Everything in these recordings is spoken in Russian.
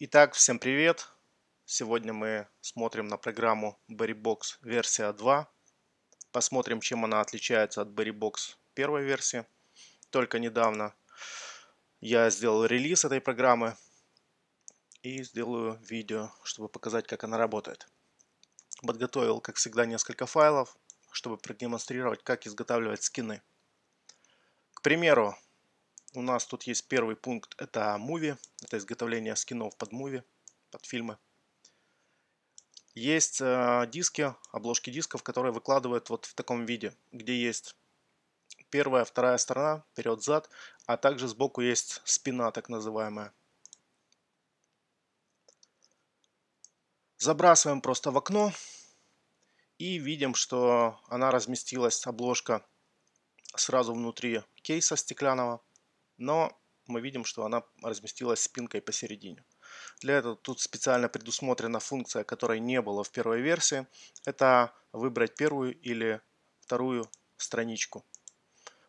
Итак, всем привет! Сегодня мы смотрим на программу BerryBox версия 2. Посмотрим, чем она отличается от BerryBox первой версии. Только недавно я сделал релиз этой программы и сделаю видео, чтобы показать, как она работает. Подготовил, как всегда, несколько файлов, чтобы продемонстрировать, как изготавливать скины. К примеру, у нас тут есть первый пункт, это муви, это изготовление скинов под муви, под фильмы. Есть э, диски, обложки дисков, которые выкладывают вот в таком виде, где есть первая, вторая сторона, вперед, зад, а также сбоку есть спина, так называемая. Забрасываем просто в окно и видим, что она разместилась, обложка, сразу внутри кейса стеклянного но мы видим, что она разместилась спинкой посередине. Для этого тут специально предусмотрена функция, которой не было в первой версии. Это выбрать первую или вторую страничку.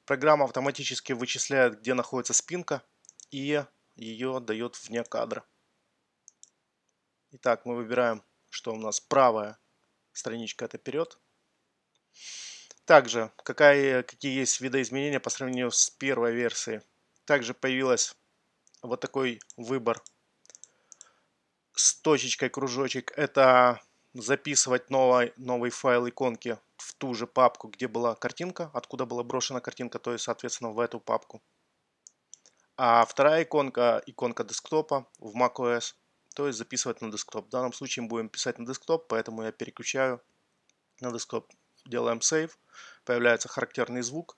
Программа автоматически вычисляет, где находится спинка и ее дает вне кадра. Итак, мы выбираем, что у нас правая страничка это вперед. Также, какая, какие есть видоизменения по сравнению с первой версией. Также появилась вот такой выбор с точечкой кружочек. Это записывать новый, новый файл иконки в ту же папку, где была картинка, откуда была брошена картинка, то есть, соответственно, в эту папку. А вторая иконка, иконка десктопа в macOS, то есть записывать на десктоп. В данном случае будем писать на десктоп, поэтому я переключаю на десктоп. Делаем save, появляется характерный звук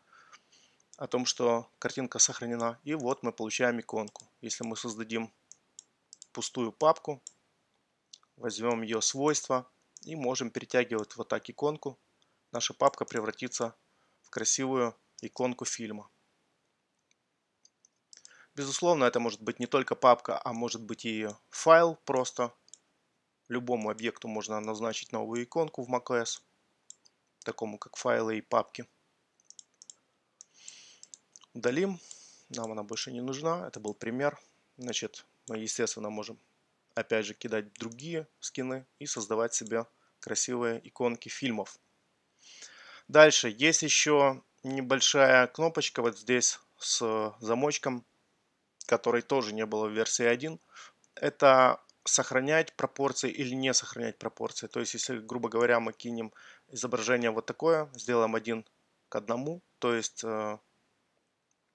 о том, что картинка сохранена. И вот мы получаем иконку. Если мы создадим пустую папку, возьмем ее свойства и можем перетягивать вот так иконку. Наша папка превратится в красивую иконку фильма. Безусловно, это может быть не только папка, а может быть и файл просто. Любому объекту можно назначить новую иконку в macOS, такому как файлы и папки удалим. Нам она больше не нужна. Это был пример. Значит, мы, естественно, можем опять же кидать другие скины и создавать себе красивые иконки фильмов. Дальше есть еще небольшая кнопочка вот здесь с замочком, которой тоже не было в версии 1. Это сохранять пропорции или не сохранять пропорции. То есть, если, грубо говоря, мы кинем изображение вот такое, сделаем один к одному, то есть э,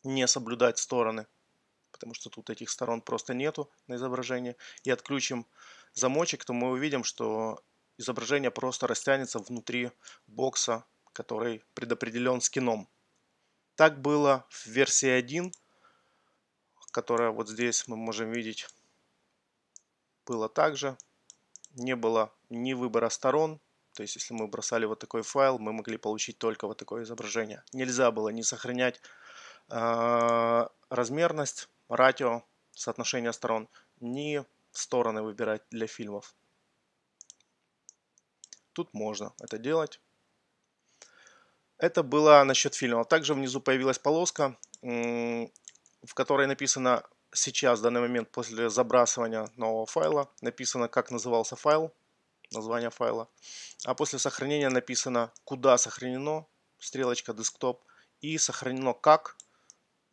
не соблюдать стороны, потому что тут этих сторон просто нету на изображении, и отключим замочек, то мы увидим, что изображение просто растянется внутри бокса, который предопределен скином. Так было в версии 1, которая вот здесь мы можем видеть, было также. Не было ни выбора сторон, то есть если мы бросали вот такой файл, мы могли получить только вот такое изображение. Нельзя было не сохранять а, размерность, ратио, соотношение сторон, не стороны выбирать для фильмов. Тут можно это делать. Это было насчет фильмов. Также внизу появилась полоска, в которой написано сейчас, в данный момент, после забрасывания нового файла, написано, как назывался файл, название файла. А после сохранения написано, куда сохранено, стрелочка десктоп, и сохранено как,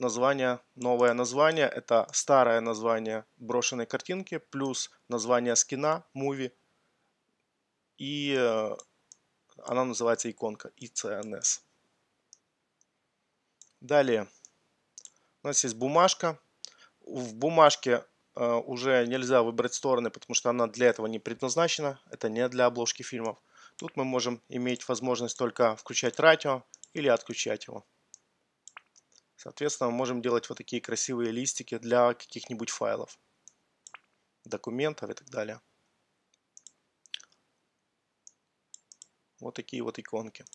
название, новое название. Это старое название брошенной картинки плюс название скина, муви. И э, она называется иконка ICNS. Далее. У нас есть бумажка. В бумажке э, уже нельзя выбрать стороны, потому что она для этого не предназначена. Это не для обложки фильмов. Тут мы можем иметь возможность только включать радио или отключать его. Соответственно, мы можем делать вот такие красивые листики для каких-нибудь файлов, документов и так далее. Вот такие вот иконки.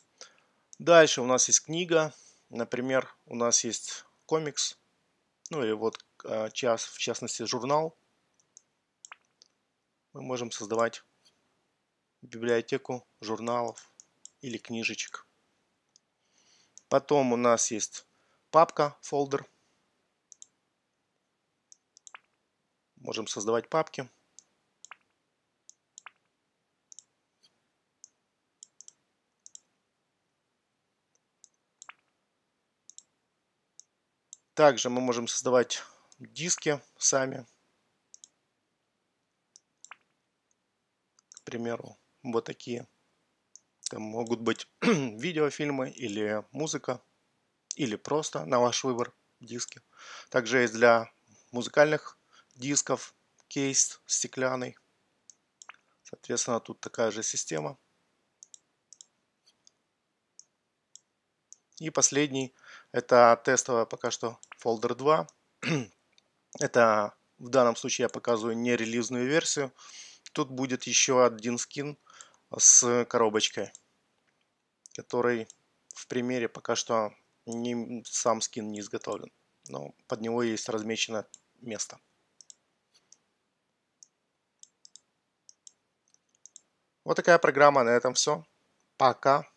Дальше у нас есть книга. Например, у нас есть комикс. Ну или вот а, час, в частности журнал. Мы можем создавать библиотеку журналов или книжечек. Потом у нас есть папка, фолдер. Можем создавать папки. Также мы можем создавать диски сами. К примеру, вот такие. Там могут быть видеофильмы или музыка или просто на ваш выбор диски. Также есть для музыкальных дисков кейс стеклянный. Соответственно, тут такая же система. И последний, это тестовая пока что Folder 2. это в данном случае я показываю не релизную версию. Тут будет еще один скин с коробочкой, который в примере пока что не, сам скин не изготовлен, но под него есть размечено место. Вот такая программа. На этом все. Пока.